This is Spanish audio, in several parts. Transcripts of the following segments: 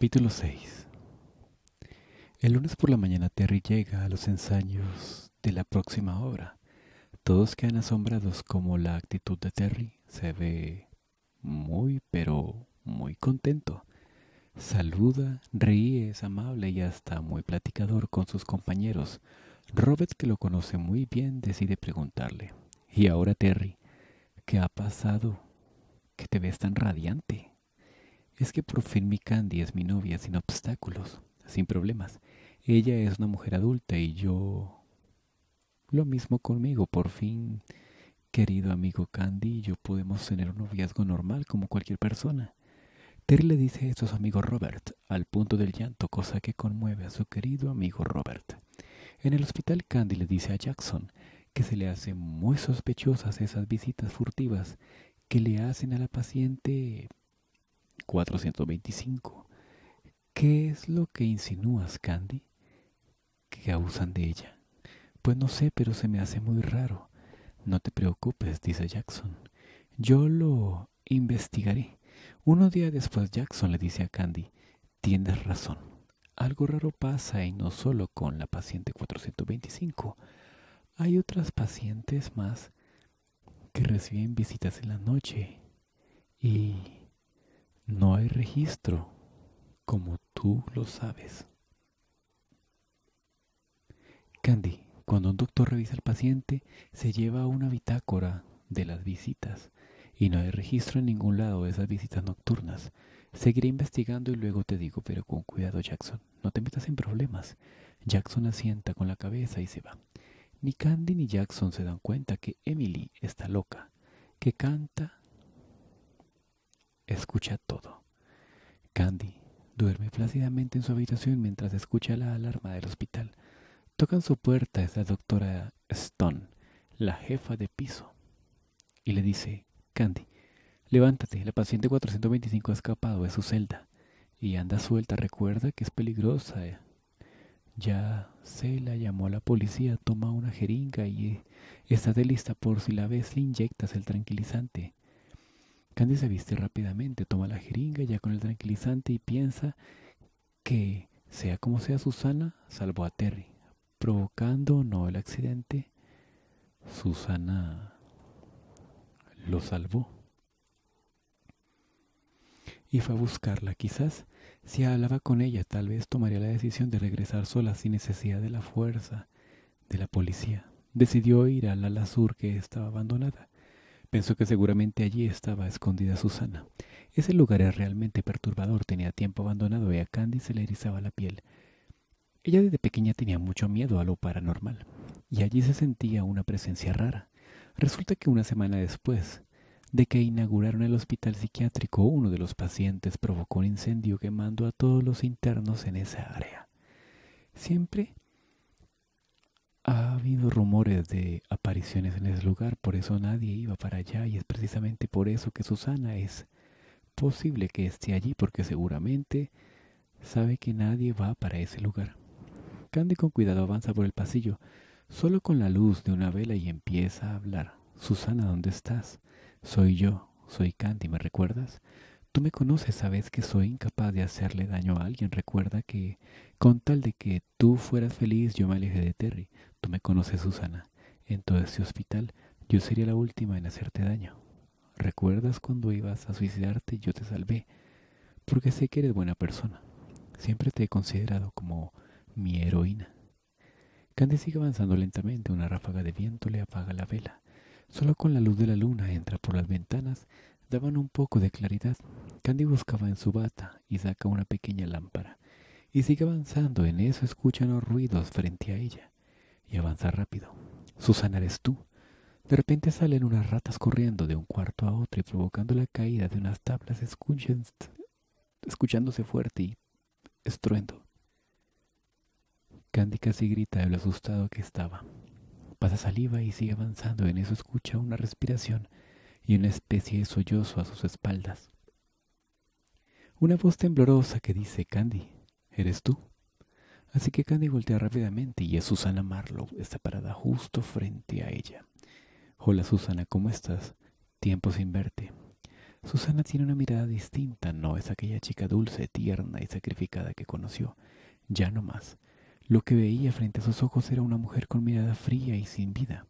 Capítulo 6 El lunes por la mañana Terry llega a los ensayos de la próxima obra. Todos quedan asombrados como la actitud de Terry. Se ve muy, pero muy contento. Saluda, ríe, es amable y hasta muy platicador con sus compañeros. Robert, que lo conoce muy bien, decide preguntarle. ¿Y ahora, Terry? ¿Qué ha pasado? ¿Qué te ves tan radiante? es que por fin mi Candy es mi novia sin obstáculos, sin problemas. Ella es una mujer adulta y yo... Lo mismo conmigo, por fin, querido amigo Candy, yo podemos tener un noviazgo normal como cualquier persona. Terry le dice a su amigo Robert, al punto del llanto, cosa que conmueve a su querido amigo Robert. En el hospital, Candy le dice a Jackson que se le hacen muy sospechosas esas visitas furtivas que le hacen a la paciente 425. ¿Qué es lo que insinúas, Candy? Que abusan de ella. Pues no sé, pero se me hace muy raro. No te preocupes, dice Jackson. Yo lo investigaré. Unos días después Jackson le dice a Candy, tienes razón. Algo raro pasa y no solo con la paciente 425. Hay otras pacientes más que reciben visitas en la noche y no hay registro, como tú lo sabes. Candy, cuando un doctor revisa al paciente, se lleva una bitácora de las visitas y no hay registro en ningún lado de esas visitas nocturnas. Seguiré investigando y luego te digo, pero con cuidado Jackson, no te metas en problemas. Jackson asienta con la cabeza y se va. Ni Candy ni Jackson se dan cuenta que Emily está loca, que canta escucha todo. Candy duerme plácidamente en su habitación mientras escucha la alarma del hospital. Tocan su puerta es la doctora Stone, la jefa de piso, y le dice, Candy, levántate, la paciente 425 ha escapado de su celda y anda suelta, recuerda que es peligrosa. Eh". Ya se la llamó a la policía, toma una jeringa y eh, de lista por si la ves, le inyectas el tranquilizante. Candy se viste rápidamente, toma la jeringa ya con el tranquilizante y piensa que, sea como sea, Susana salvó a Terry, provocando o no el accidente. Susana lo salvó. Y fue a buscarla. Quizás si hablaba con ella, tal vez tomaría la decisión de regresar sola sin necesidad de la fuerza de la policía. Decidió ir a la Sur que estaba abandonada Pensó que seguramente allí estaba escondida Susana. Ese lugar era realmente perturbador, tenía tiempo abandonado y a Candy se le erizaba la piel. Ella desde pequeña tenía mucho miedo a lo paranormal, y allí se sentía una presencia rara. Resulta que una semana después de que inauguraron el hospital psiquiátrico, uno de los pacientes provocó un incendio quemando a todos los internos en esa área. Siempre ha habido rumores de apariciones en ese lugar, por eso nadie iba para allá y es precisamente por eso que Susana es posible que esté allí porque seguramente sabe que nadie va para ese lugar. Candy con cuidado avanza por el pasillo, solo con la luz de una vela y empieza a hablar. Susana, ¿dónde estás? Soy yo, soy Candy, ¿me recuerdas? Tú me conoces, sabes que soy incapaz de hacerle daño a alguien. Recuerda que con tal de que tú fueras feliz, yo me alejé de Terry. Tú me conoces, Susana. En todo este hospital yo sería la última en hacerte daño. ¿Recuerdas cuando ibas a suicidarte y yo te salvé? Porque sé que eres buena persona. Siempre te he considerado como mi heroína. Candy sigue avanzando lentamente. Una ráfaga de viento le apaga la vela. Solo con la luz de la luna entra por las ventanas. Daban un poco de claridad. Candy buscaba en su bata y saca una pequeña lámpara. Y sigue avanzando. En eso escuchan los ruidos frente a ella y avanza rápido. Susana eres tú. De repente salen unas ratas corriendo de un cuarto a otro y provocando la caída de unas tablas escuchándose fuerte y estruendo. Candy casi grita de lo asustado que estaba. Pasa saliva y sigue avanzando. En eso escucha una respiración y una especie de sollozo a sus espaldas. Una voz temblorosa que dice, Candy, ¿eres tú? Así que Candy voltea rápidamente y es Susana Marlowe, está parada justo frente a ella. Hola Susana, ¿cómo estás? Tiempo sin verte. Susana tiene una mirada distinta, no es aquella chica dulce, tierna y sacrificada que conoció, ya no más. Lo que veía frente a sus ojos era una mujer con mirada fría y sin vida.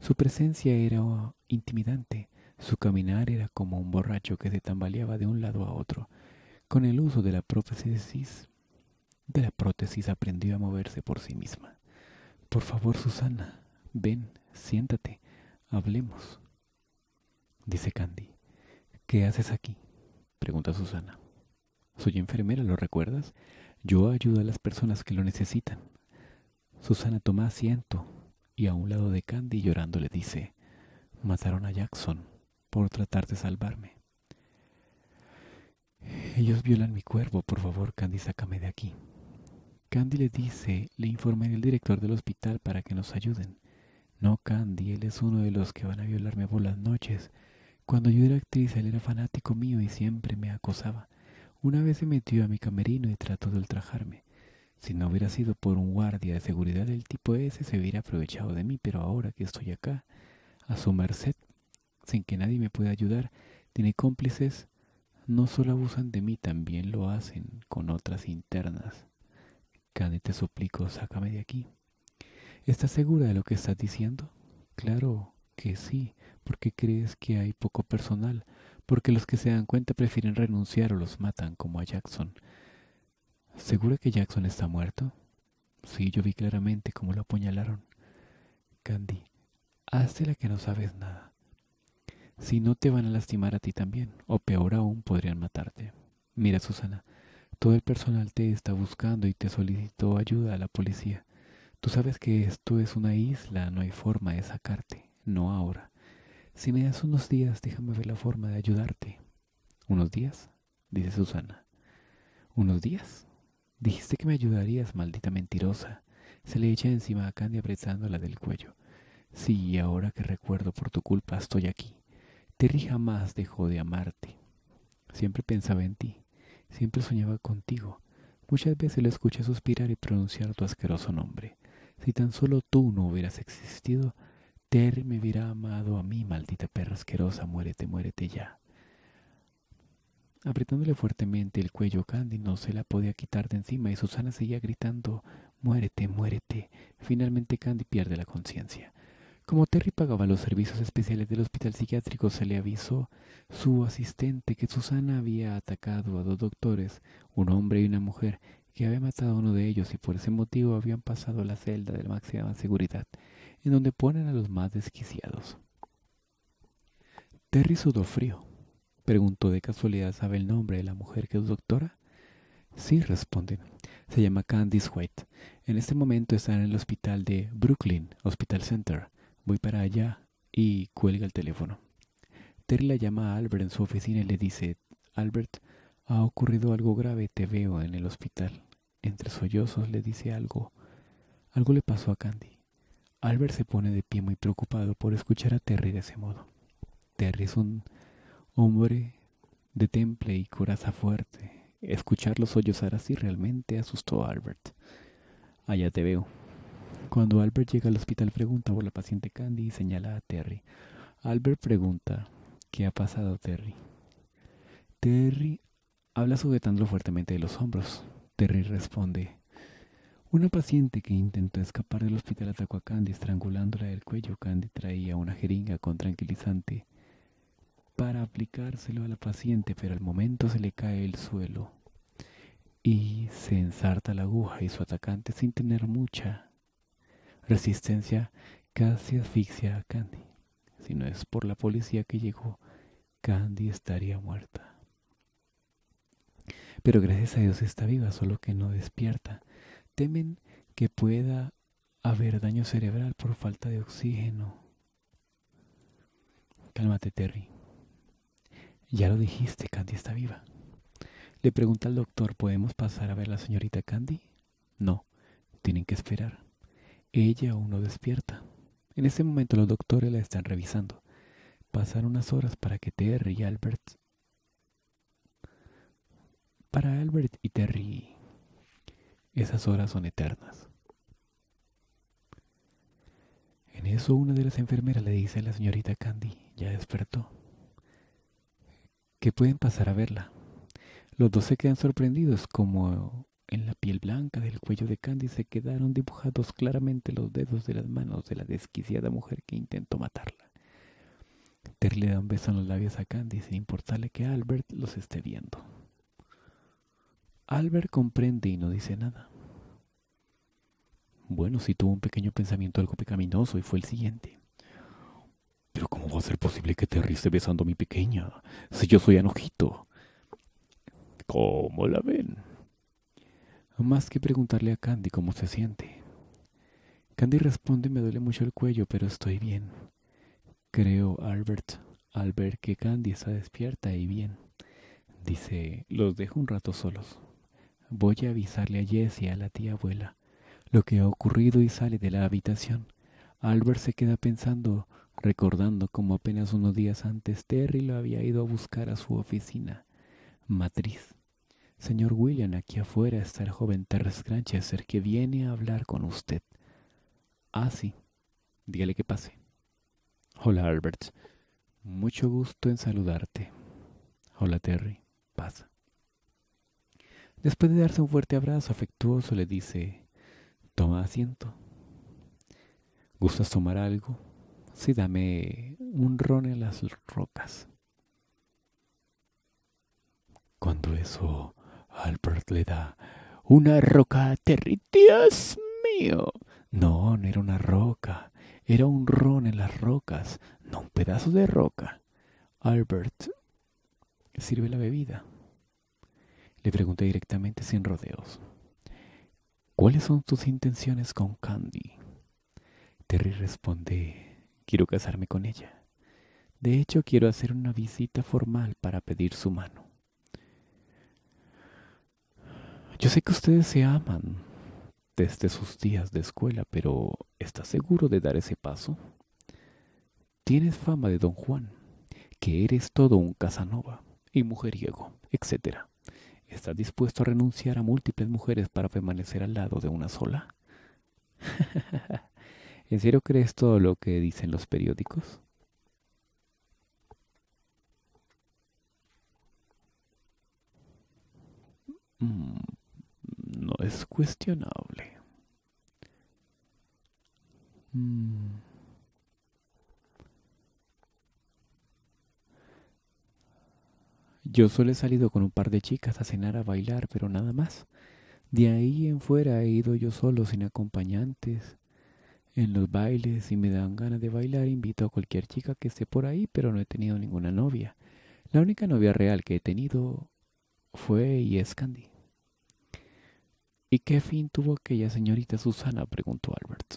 Su presencia era intimidante, su caminar era como un borracho que se tambaleaba de un lado a otro. Con el uso de la prótesis de la prótesis aprendió a moverse por sí misma. Por favor, Susana, ven, siéntate, hablemos. Dice Candy. ¿Qué haces aquí? pregunta Susana. Soy enfermera, ¿lo recuerdas? Yo ayudo a las personas que lo necesitan. Susana toma asiento y a un lado de Candy llorando le dice, mataron a Jackson por tratar de salvarme. Ellos violan mi cuervo, por favor, Candy, sácame de aquí. Candy le dice, le informaré al director del hospital para que nos ayuden. No, Candy, él es uno de los que van a violarme por las noches. Cuando yo era actriz, él era fanático mío y siempre me acosaba. Una vez se metió a mi camerino y trató de ultrajarme. Si no hubiera sido por un guardia de seguridad, el tipo ese se hubiera aprovechado de mí, pero ahora que estoy acá, a su merced, sin que nadie me pueda ayudar, tiene cómplices, no solo abusan de mí, también lo hacen con otras internas. Candy, te suplico, sácame de aquí. ¿Estás segura de lo que estás diciendo? Claro que sí, porque crees que hay poco personal, porque los que se dan cuenta prefieren renunciar o los matan, como a Jackson. ¿Segura que Jackson está muerto? Sí, yo vi claramente cómo lo apuñalaron. Candy, hazte la que no sabes nada. Si no te van a lastimar a ti también, o peor aún podrían matarte. Mira, Susana, todo el personal te está buscando y te solicitó ayuda a la policía. Tú sabes que esto es una isla, no hay forma de sacarte, no ahora. Si me das unos días, déjame ver la forma de ayudarte. ¿Unos días? dice Susana. ¿Unos días? Dijiste que me ayudarías, maldita mentirosa. Se le echa encima a Candy apretándola del cuello. Sí, ahora que recuerdo por tu culpa estoy aquí. Terry jamás dejó de amarte. Siempre pensaba en ti. Siempre soñaba contigo. Muchas veces le escuché suspirar y pronunciar tu asqueroso nombre. Si tan solo tú no hubieras existido, Ter me hubiera amado a mí, maldita perra asquerosa, muérete, muérete ya. Apretándole fuertemente el cuello, Candy no se la podía quitar de encima y Susana seguía gritando, muérete, muérete. Finalmente Candy pierde la conciencia. Como Terry pagaba los servicios especiales del hospital psiquiátrico, se le avisó su asistente que Susana había atacado a dos doctores, un hombre y una mujer, que había matado a uno de ellos y por ese motivo habían pasado a la celda de máxima seguridad, en donde ponen a los más desquiciados. Terry sudó frío. Preguntó de casualidad sabe el nombre de la mujer que es doctora. Sí, responde. Se llama Candice White. En este momento está en el hospital de Brooklyn, Hospital Center. Voy para allá y cuelga el teléfono. Terry la llama a Albert en su oficina y le dice, Albert, ha ocurrido algo grave, te veo en el hospital. Entre sollozos le dice algo. Algo le pasó a Candy. Albert se pone de pie muy preocupado por escuchar a Terry de ese modo. Terry es un hombre de temple y coraza fuerte. Escucharlo sollozar así realmente asustó a Albert. Allá te veo, cuando Albert llega al hospital pregunta por la paciente Candy y señala a Terry. Albert pregunta, ¿qué ha pasado Terry? Terry habla sujetándolo fuertemente de los hombros. Terry responde, una paciente que intentó escapar del hospital atacó a Candy estrangulándola del cuello. Candy traía una jeringa con tranquilizante para aplicárselo a la paciente, pero al momento se le cae el suelo y se ensarta la aguja y su atacante sin tener mucha resistencia casi asfixia a Candy. Si no es por la policía que llegó, Candy estaría muerta. Pero gracias a Dios está viva, solo que no despierta. Temen que pueda haber daño cerebral por falta de oxígeno. Cálmate, Terry. Ya lo dijiste, Candy está viva. Le pregunta al doctor, ¿podemos pasar a ver a la señorita Candy? No, tienen que esperar. Ella aún no despierta. En ese momento los doctores la están revisando. Pasan unas horas para que Terry y Albert... Para Albert y Terry, esas horas son eternas. En eso una de las enfermeras le dice a la señorita Candy, ya despertó, que pueden pasar a verla. Los dos se quedan sorprendidos como en la piel blanca del cuello de Candy se quedaron dibujados claramente los dedos de las manos de la desquiciada mujer que intentó matarla. Terry le da un beso en los labios a Candy sin importarle que Albert los esté viendo. Albert comprende y no dice nada. Bueno, sí tuvo un pequeño pensamiento algo pecaminoso y fue el siguiente. Pero ¿cómo va a ser posible que Terry esté besando a mi pequeña? Si yo soy anojito. ¿Cómo la ven? más que preguntarle a Candy cómo se siente. Candy responde, me duele mucho el cuello, pero estoy bien. Creo, Albert, al ver que Candy está despierta y bien. Dice, los dejo un rato solos. Voy a avisarle a Jessie, a la tía abuela, lo que ha ocurrido y sale de la habitación. Albert se queda pensando, recordando cómo apenas unos días antes Terry lo había ido a buscar a su oficina. Matriz. Señor William, aquí afuera está el joven Terry el que viene a hablar con usted. Ah, sí. Dígale que pase. Hola, Albert. Mucho gusto en saludarte. Hola, Terry. Pasa. Después de darse un fuerte abrazo afectuoso, le dice, toma asiento. ¿Gustas tomar algo? Sí, dame un ron en las rocas. Cuando eso Albert le da una roca Terry. ¡Dios mío! No, no era una roca. Era un ron en las rocas, no un pedazo de roca. Albert sirve la bebida. Le pregunté directamente sin rodeos. ¿Cuáles son tus intenciones con Candy? Terry responde, quiero casarme con ella. De hecho, quiero hacer una visita formal para pedir su mano. Yo sé que ustedes se aman desde sus días de escuela, pero ¿estás seguro de dar ese paso? Tienes fama de don Juan, que eres todo un Casanova y mujeriego, etc. ¿Estás dispuesto a renunciar a múltiples mujeres para permanecer al lado de una sola? ¿En serio crees todo lo que dicen los periódicos? Mm no es cuestionable. Mm. Yo solo he salido con un par de chicas a cenar, a bailar, pero nada más. De ahí en fuera he ido yo solo, sin acompañantes. En los bailes, y me dan ganas de bailar, invito a cualquier chica que esté por ahí, pero no he tenido ninguna novia. La única novia real que he tenido fue y es Candy. ¿Y qué fin tuvo aquella señorita Susana? preguntó Albert.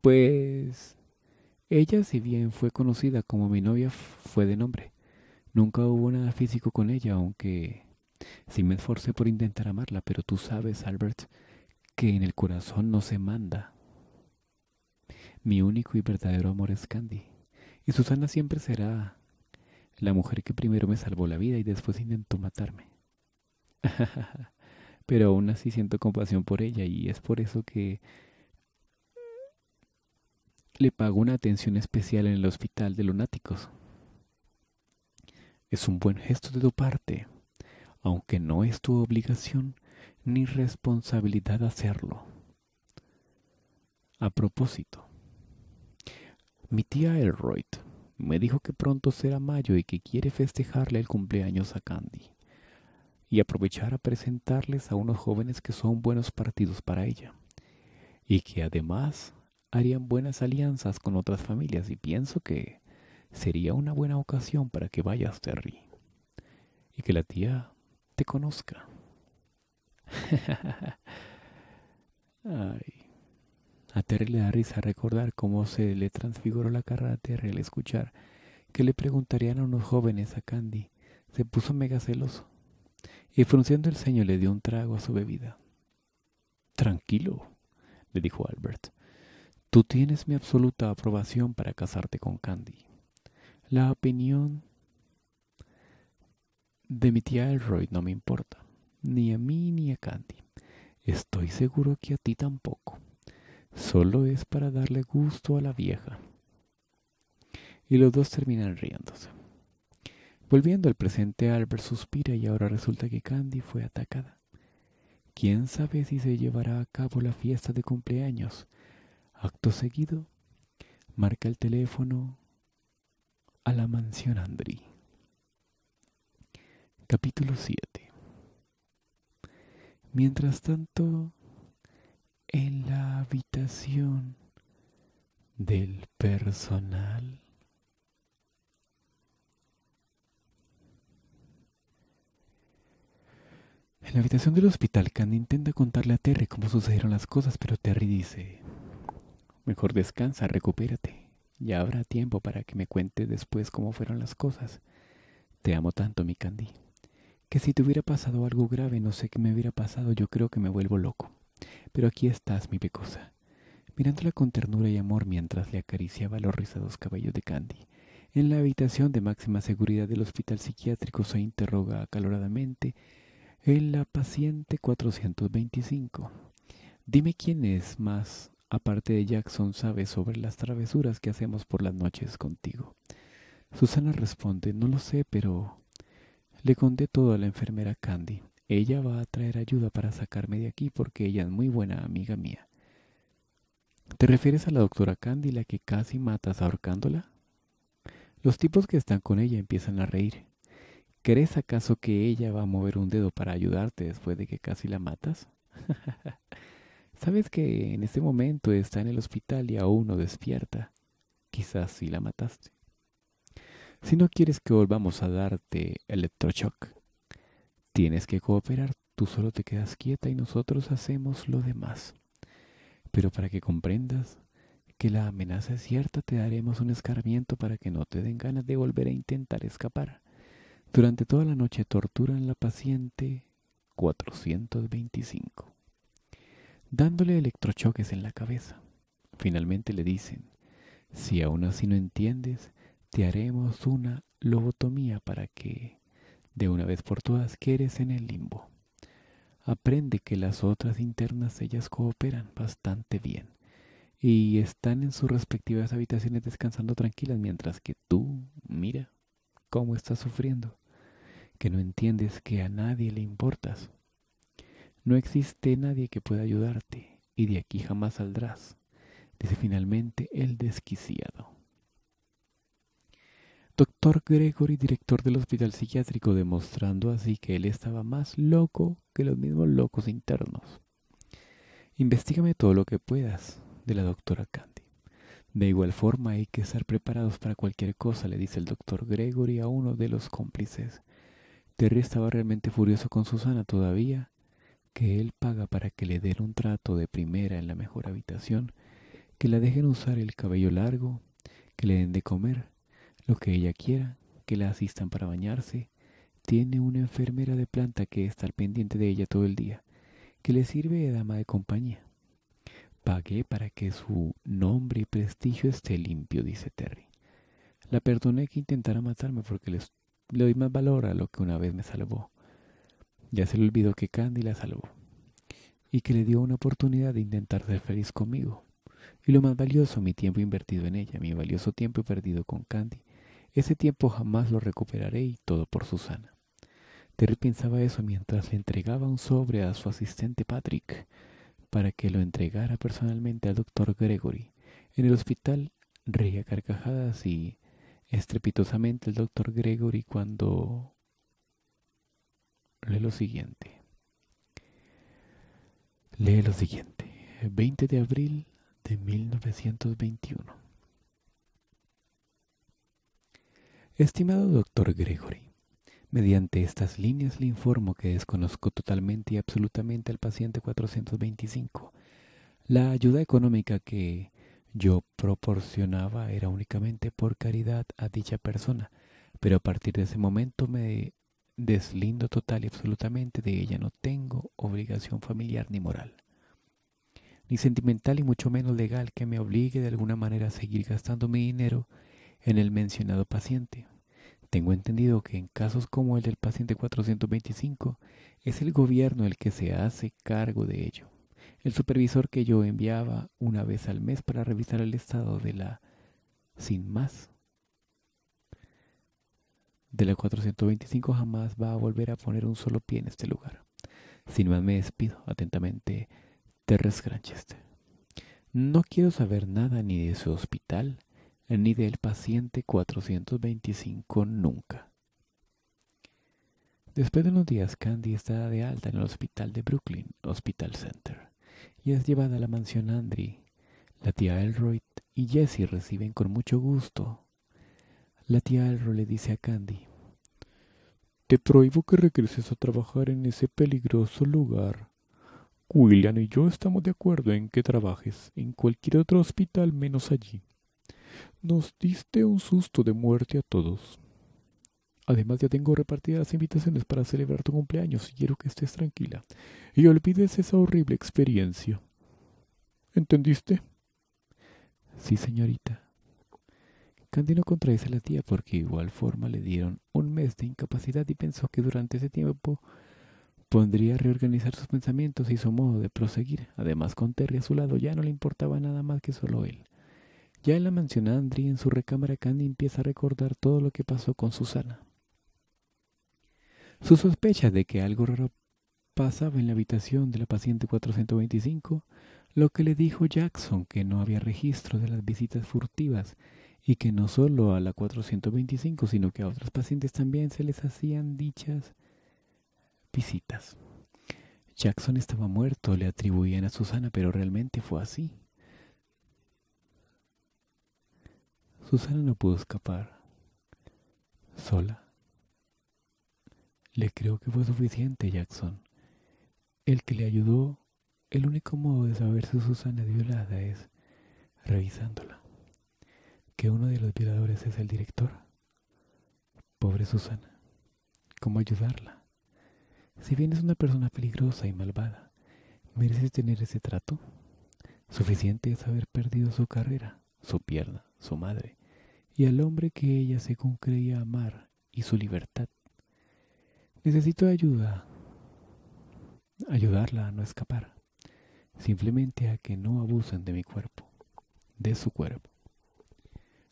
Pues... Ella, si bien fue conocida como mi novia, fue de nombre. Nunca hubo nada físico con ella, aunque... Sí me esforcé por intentar amarla, pero tú sabes, Albert, que en el corazón no se manda. Mi único y verdadero amor es Candy. Y Susana siempre será la mujer que primero me salvó la vida y después intentó matarme. pero aún así siento compasión por ella y es por eso que le pago una atención especial en el hospital de lunáticos. Es un buen gesto de tu parte, aunque no es tu obligación ni responsabilidad hacerlo. A propósito, mi tía Elroyd me dijo que pronto será mayo y que quiere festejarle el cumpleaños a Candy y aprovechar a presentarles a unos jóvenes que son buenos partidos para ella y que además harían buenas alianzas con otras familias y pienso que sería una buena ocasión para que vayas, Terry, y que la tía te conozca. Ay. A Terry le da risa recordar cómo se le transfiguró la cara a Terry al escuchar que le preguntarían a unos jóvenes a Candy. Se puso mega celoso y frunciendo el ceño le dio un trago a su bebida. Tranquilo, le dijo Albert. Tú tienes mi absoluta aprobación para casarte con Candy. La opinión de mi tía Elroy no me importa, ni a mí ni a Candy. Estoy seguro que a ti tampoco. Solo es para darle gusto a la vieja. Y los dos terminan riéndose. Volviendo al presente, Albert suspira y ahora resulta que Candy fue atacada. ¿Quién sabe si se llevará a cabo la fiesta de cumpleaños? Acto seguido, marca el teléfono a la mansión Andri. Capítulo 7. Mientras tanto, en la habitación del personal. En la habitación del hospital, Candy intenta contarle a Terry cómo sucedieron las cosas, pero Terry dice, mejor descansa, recupérate. Ya habrá tiempo para que me cuente después cómo fueron las cosas. Te amo tanto, mi Candy. Que si te hubiera pasado algo grave, no sé qué me hubiera pasado, yo creo que me vuelvo loco. Pero aquí estás, mi pecosa. Mirándola con ternura y amor mientras le acariciaba los rizados cabellos de Candy. En la habitación de máxima seguridad del hospital psiquiátrico se interroga acaloradamente la paciente 425. Dime quién es más, aparte de Jackson, sabe sobre las travesuras que hacemos por las noches contigo. Susana responde, no lo sé, pero... Le conté todo a la enfermera Candy. Ella va a traer ayuda para sacarme de aquí porque ella es muy buena amiga mía. ¿Te refieres a la doctora Candy, la que casi matas ahorcándola? Los tipos que están con ella empiezan a reír. ¿Crees acaso que ella va a mover un dedo para ayudarte después de que casi la matas? Sabes que en este momento está en el hospital y aún no despierta. Quizás sí la mataste. Si no quieres que volvamos a darte electrochoc, tienes que cooperar. Tú solo te quedas quieta y nosotros hacemos lo demás. Pero para que comprendas que la amenaza es cierta, te daremos un escarmiento para que no te den ganas de volver a intentar escapar. Durante toda la noche torturan la paciente 425, dándole electrochoques en la cabeza. Finalmente le dicen, si aún así no entiendes, te haremos una lobotomía para que, de una vez por todas, quieres en el limbo. Aprende que las otras internas ellas cooperan bastante bien y están en sus respectivas habitaciones descansando tranquilas mientras que tú, mira, cómo estás sufriendo que no entiendes que a nadie le importas. No existe nadie que pueda ayudarte y de aquí jamás saldrás, dice finalmente el desquiciado. Doctor Gregory, director del hospital psiquiátrico, demostrando así que él estaba más loco que los mismos locos internos. Investígame todo lo que puedas de la doctora Candy. De igual forma hay que estar preparados para cualquier cosa, le dice el doctor Gregory a uno de los cómplices, Terry estaba realmente furioso con Susana todavía, que él paga para que le den un trato de primera en la mejor habitación, que la dejen usar el cabello largo, que le den de comer, lo que ella quiera, que la asistan para bañarse. Tiene una enfermera de planta que está al pendiente de ella todo el día, que le sirve de dama de compañía. Pagué para que su nombre y prestigio esté limpio, dice Terry. La perdoné que intentara matarme porque le le doy más valor a lo que una vez me salvó. Ya se le olvidó que Candy la salvó y que le dio una oportunidad de intentar ser feliz conmigo. Y lo más valioso, mi tiempo invertido en ella, mi valioso tiempo perdido con Candy. Ese tiempo jamás lo recuperaré y todo por Susana. Terry pensaba eso mientras le entregaba un sobre a su asistente Patrick para que lo entregara personalmente al doctor Gregory. En el hospital reía carcajadas y estrepitosamente el doctor Gregory cuando lee lo siguiente. Lee lo siguiente. 20 de abril de 1921. Estimado doctor Gregory, mediante estas líneas le informo que desconozco totalmente y absolutamente al paciente 425. La ayuda económica que yo proporcionaba era únicamente por caridad a dicha persona, pero a partir de ese momento me deslindo total y absolutamente de ella, no tengo obligación familiar ni moral, ni sentimental y mucho menos legal que me obligue de alguna manera a seguir gastando mi dinero en el mencionado paciente. Tengo entendido que en casos como el del paciente 425 es el gobierno el que se hace cargo de ello el supervisor que yo enviaba una vez al mes para revisar el estado de la sin más. De la 425 jamás va a volver a poner un solo pie en este lugar. Sin más me despido atentamente, Terrence Granchester. No quiero saber nada ni de su hospital, ni del paciente 425 nunca. Después de unos días, Candy está de alta en el hospital de Brooklyn, Hospital Center es llevada a la mansión Andri. La tía Elroy y Jessie reciben con mucho gusto. La tía Elroy le dice a Candy, Te prohíbo que regreses a trabajar en ese peligroso lugar. William y yo estamos de acuerdo en que trabajes en cualquier otro hospital menos allí. Nos diste un susto de muerte a todos. Además ya tengo repartidas invitaciones para celebrar tu cumpleaños y quiero que estés tranquila y olvides esa horrible experiencia. ¿Entendiste? Sí, señorita. Candy no contradice a la tía porque de igual forma le dieron un mes de incapacidad y pensó que durante ese tiempo pondría a reorganizar sus pensamientos y su modo de proseguir. Además, con Terry a su lado ya no le importaba nada más que solo él. Ya en la mansión Andri, en su recámara, Candy empieza a recordar todo lo que pasó con Susana. Su sospecha de que algo raro pasaba en la habitación de la paciente 425 lo que le dijo Jackson que no había registro de las visitas furtivas y que no solo a la 425 sino que a otras pacientes también se les hacían dichas visitas. Jackson estaba muerto, le atribuían a Susana, pero realmente fue así. Susana no pudo escapar. Sola. Le creo que fue suficiente, Jackson el que le ayudó, el único modo de saber si Susana es violada es revisándola. Que uno de los violadores es el director. Pobre Susana. ¿Cómo ayudarla? Si bien es una persona peligrosa y malvada, ¿mereces tener ese trato? Suficiente es haber perdido su carrera, su pierna, su madre, y al hombre que ella según creía amar y su libertad. Necesito ayuda, ayudarla a no escapar, simplemente a que no abusen de mi cuerpo, de su cuerpo.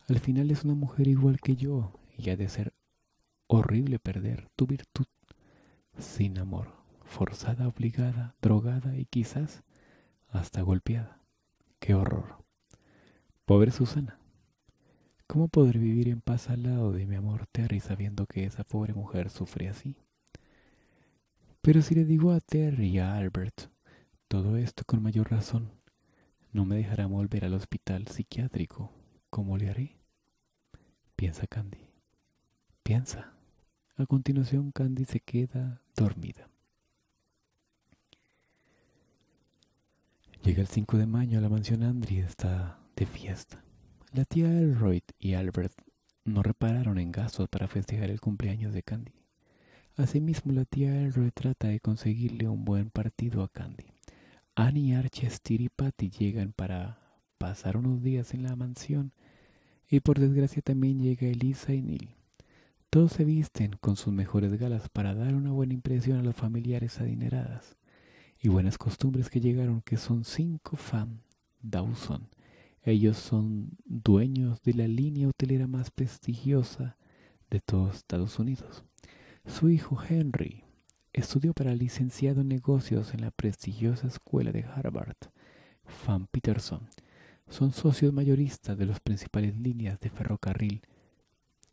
Al final es una mujer igual que yo y ha de ser horrible perder tu virtud sin amor, forzada, obligada, drogada y quizás hasta golpeada. ¡Qué horror! Pobre Susana, ¿cómo poder vivir en paz al lado de mi amor Terry sabiendo que esa pobre mujer sufre así? Pero si le digo a Terry y a Albert, todo esto con mayor razón, no me dejarán volver al hospital psiquiátrico. como le haré? Piensa Candy. Piensa. A continuación Candy se queda dormida. Llega el 5 de mayo a la mansión Andri está de fiesta. La tía Elroy y Albert no repararon en gastos para festejar el cumpleaños de Candy. Asimismo, la tía Elroy trata de conseguirle un buen partido a Candy. Annie, Archester y Patty llegan para pasar unos días en la mansión y por desgracia también llega Elisa y Neil. Todos se visten con sus mejores galas para dar una buena impresión a los familiares adineradas y buenas costumbres que llegaron que son cinco fan Dawson. Ellos son dueños de la línea hotelera más prestigiosa de todos Estados Unidos. Su hijo Henry estudió para licenciado en negocios en la prestigiosa escuela de Harvard. Van Peterson son socios mayoristas de las principales líneas de ferrocarril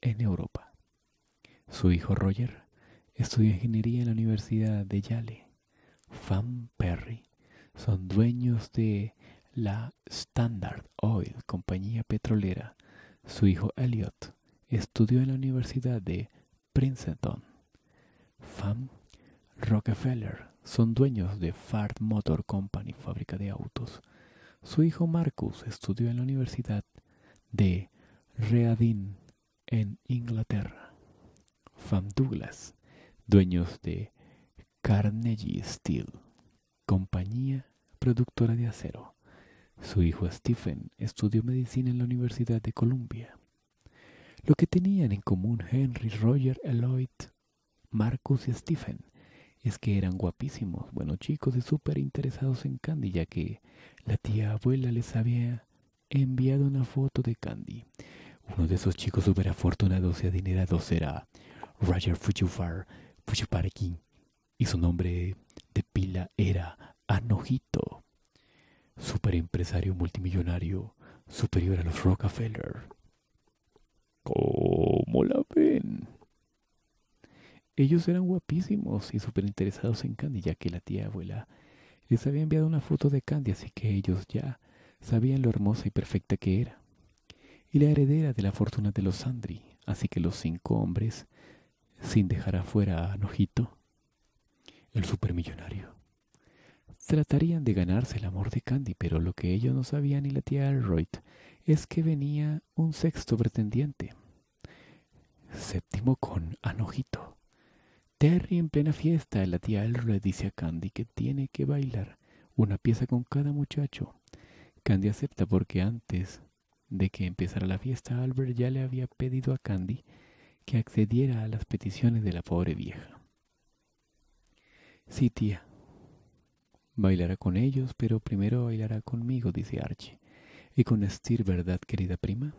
en Europa. Su hijo Roger estudió ingeniería en la Universidad de Yale. Van Perry son dueños de la Standard Oil, compañía petrolera. Su hijo Elliot estudió en la Universidad de Princeton. Fam Rockefeller son dueños de Ford Motor Company, fábrica de autos. Su hijo Marcus estudió en la Universidad de Reading en Inglaterra. Fam Douglas, dueños de Carnegie Steel, compañía productora de acero. Su hijo Stephen estudió medicina en la Universidad de Columbia. Lo que tenían en común Henry Roger Eloyd Marcus y Stephen. Es que eran guapísimos, buenos chicos y súper interesados en Candy, ya que la tía abuela les había enviado una foto de Candy. Uno de esos chicos súper afortunados y adinerados era Roger Fujifar King. y su nombre de pila era Anojito, super empresario multimillonario superior a los Rockefeller. ¿Cómo la ven? Ellos eran guapísimos y súper interesados en Candy, ya que la tía abuela les había enviado una foto de Candy, así que ellos ya sabían lo hermosa y perfecta que era. Y la heredera de la fortuna de los Sandri, así que los cinco hombres, sin dejar afuera a Anojito, el supermillonario, tratarían de ganarse el amor de Candy, pero lo que ellos no sabían y la tía Elroyd es que venía un sexto pretendiente, séptimo con Anojito Terry en plena fiesta, la tía Elro dice a Candy que tiene que bailar una pieza con cada muchacho. Candy acepta porque antes de que empezara la fiesta, Albert ya le había pedido a Candy que accediera a las peticiones de la pobre vieja. Sí, tía. Bailará con ellos, pero primero bailará conmigo, dice Archie. Y con Steer, ¿verdad, querida prima?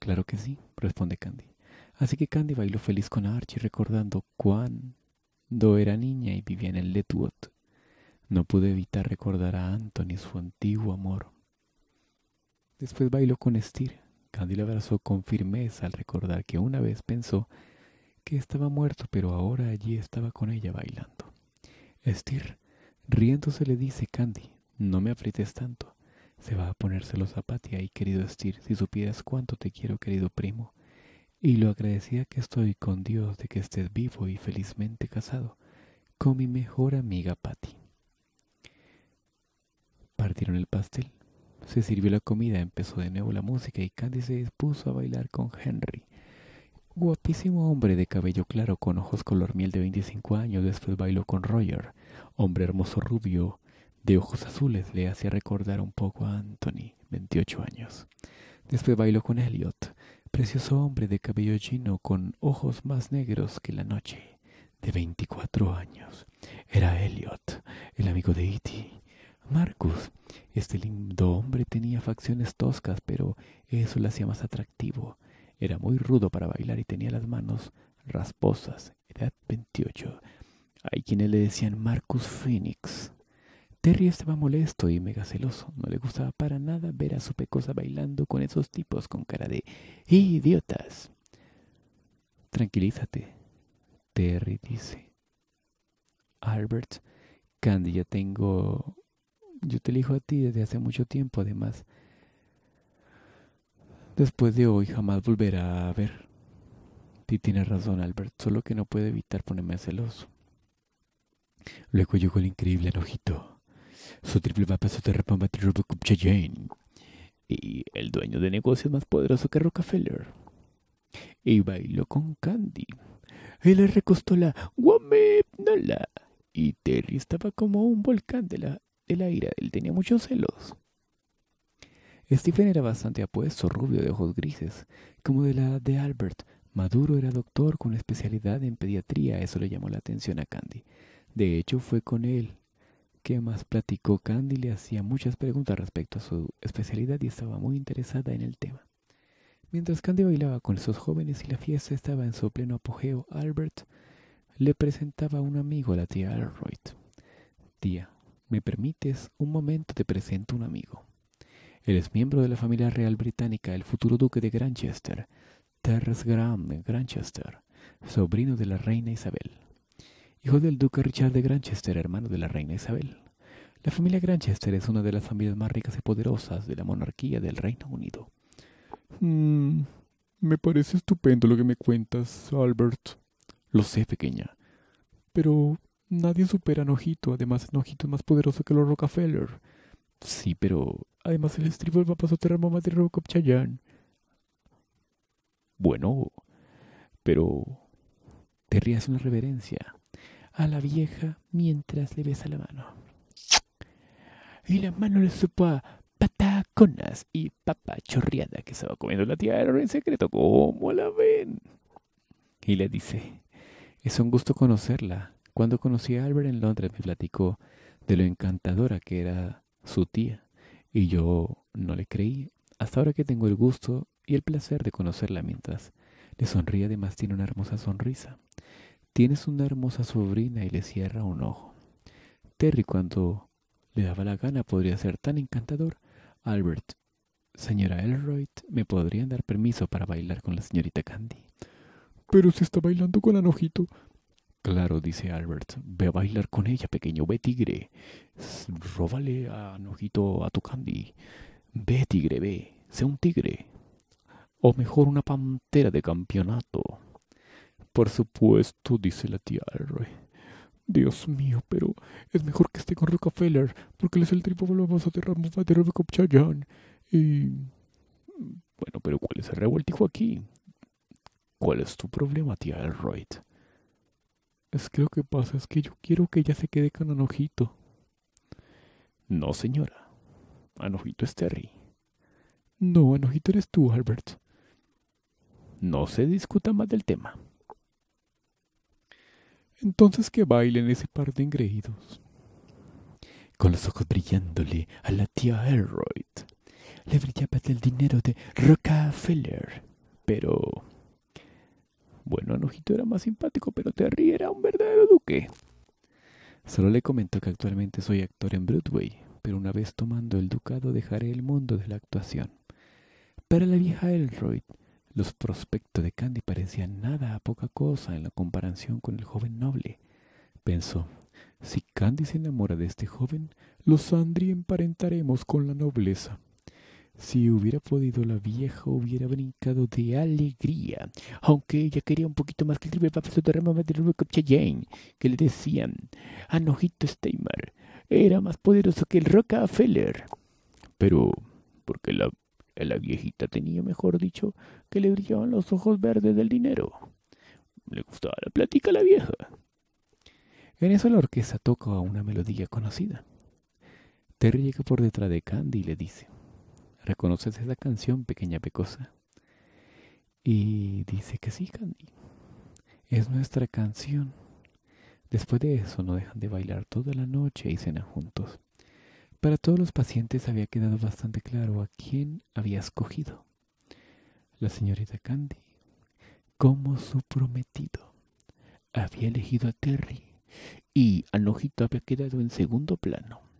Claro que sí, responde Candy. Así que Candy bailó feliz con Archie recordando cuando era niña y vivía en el Letwood. No pude evitar recordar a Anthony su antiguo amor. Después bailó con Stir. Candy le abrazó con firmeza al recordar que una vez pensó que estaba muerto, pero ahora allí estaba con ella bailando. Stir, riéndose, le dice: Candy, no me aprietes tanto. Se va a los zapatos y querido Stir, si supieras cuánto te quiero, querido primo y lo agradecía que estoy con Dios de que estés vivo y felizmente casado con mi mejor amiga Patty. Partieron el pastel, se sirvió la comida, empezó de nuevo la música y Candy se dispuso a bailar con Henry. Guapísimo hombre de cabello claro con ojos color miel de 25 años, después bailó con Roger, hombre hermoso rubio de ojos azules, le hacía recordar un poco a Anthony, 28 años. Después bailó con Elliot, precioso hombre de cabello chino con ojos más negros que la noche, de veinticuatro años. Era Elliot, el amigo de Iti. E Marcus, este lindo hombre tenía facciones toscas, pero eso le hacía más atractivo. Era muy rudo para bailar y tenía las manos rasposas, edad veintiocho, Hay quienes le decían Marcus Phoenix. Terry estaba molesto y mega celoso. No le gustaba para nada ver a su pecosa bailando con esos tipos con cara de idiotas. Tranquilízate, Terry dice. Albert, Candy, ya tengo... Yo te elijo a ti desde hace mucho tiempo, además. Después de hoy jamás volverá a ver. tienes razón, Albert, solo que no puedo evitar ponerme celoso. Luego llegó el increíble enojito. Su triple mapa, su Chayane. Y el dueño de negocios más poderoso que Rockefeller. Y bailó con Candy. Él le recostó la guamepnala Y Terry estaba como un volcán de la, ira. Él tenía muchos celos. Stephen era bastante apuesto, rubio de ojos grises, como de la de Albert. Maduro era doctor con especialidad en pediatría, eso le llamó la atención a Candy. De hecho, fue con él que más platicó, Candy le hacía muchas preguntas respecto a su especialidad y estaba muy interesada en el tema. Mientras Candy bailaba con esos jóvenes y la fiesta estaba en su pleno apogeo, Albert le presentaba a un amigo a la tía Alroyd. Tía, ¿me permites un momento? Te presento un amigo. Él es miembro de la familia real británica, el futuro duque de Granchester, Terence Graham Granchester, sobrino de la reina Isabel hijo del duque Richard de Granchester, hermano de la reina Isabel. La familia Granchester es una de las familias más ricas y poderosas de la monarquía del Reino Unido. Mm, me parece estupendo lo que me cuentas, Albert. Lo sé, pequeña. Pero nadie supera a Nojito. Además, Nojito es más poderoso que los Rockefeller. Sí, pero además el estribo del soterra mamá de Robocop Chayanne. Bueno, pero... te rías una reverencia a la vieja mientras le besa la mano. Y la mano le supo a pataconas y papa chorriada que estaba comiendo la tía Aaron en secreto. ¿Cómo la ven? Y le dice, es un gusto conocerla. Cuando conocí a Albert en Londres me platicó de lo encantadora que era su tía y yo no le creí hasta ahora que tengo el gusto y el placer de conocerla mientras le sonríe además tiene una hermosa sonrisa Tienes una hermosa sobrina y le cierra un ojo. Terry, cuando le daba la gana, podría ser tan encantador. Albert, señora Elroyd, ¿me podrían dar permiso para bailar con la señorita Candy? Pero se está bailando con Anojito. Claro, dice Albert, ve a bailar con ella, pequeño, ve tigre. Róbale a Anojito a tu Candy. Ve tigre, ve, sé un tigre. O mejor una pantera de campeonato. Por supuesto, dice la tía Elroy. Dios mío, pero es mejor que esté con Rockefeller, porque él es el triple más aterrado de Chayan. Y... Bueno, pero ¿cuál es el revueltijo aquí? ¿Cuál es tu problema, tía Elroy? Es que lo que pasa es que yo quiero que ella se quede con Anojito. No, señora. Anojito es Terry. No, Anojito eres tú, Albert. No se discuta más del tema. Entonces que bailen ese par de engreídos. Con los ojos brillándole a la tía Elroyd, le brillaba del dinero de Rockefeller, pero... Bueno, Anojito era más simpático, pero Terry era un verdadero duque. Solo le comento que actualmente soy actor en Broadway, pero una vez tomando el ducado dejaré el mundo de la actuación. Para la vieja Elroyd, los prospectos de Candy parecían nada a poca cosa en la comparación con el joven noble. Pensó, si Candy se enamora de este joven, los Andri emparentaremos con la nobleza. Si hubiera podido, la vieja hubiera brincado de alegría, aunque ella quería un poquito más que el river de Ramón de que le decían Anojito Steimar era más poderoso que el Rockefeller. Pero, porque la viejita tenía, mejor dicho, que le brillaban los ojos verdes del dinero. Le gustaba la plática a la vieja. En eso la orquesta toca una melodía conocida. Terry llega por detrás de Candy y le dice, ¿reconoces esa canción, pequeña pecosa? Y dice que sí, Candy. Es nuestra canción. Después de eso no dejan de bailar toda la noche y cenan juntos. Para todos los pacientes había quedado bastante claro a quién había escogido la señorita Candy como su prometido. Había elegido a Terry y Anojito había quedado en segundo plano.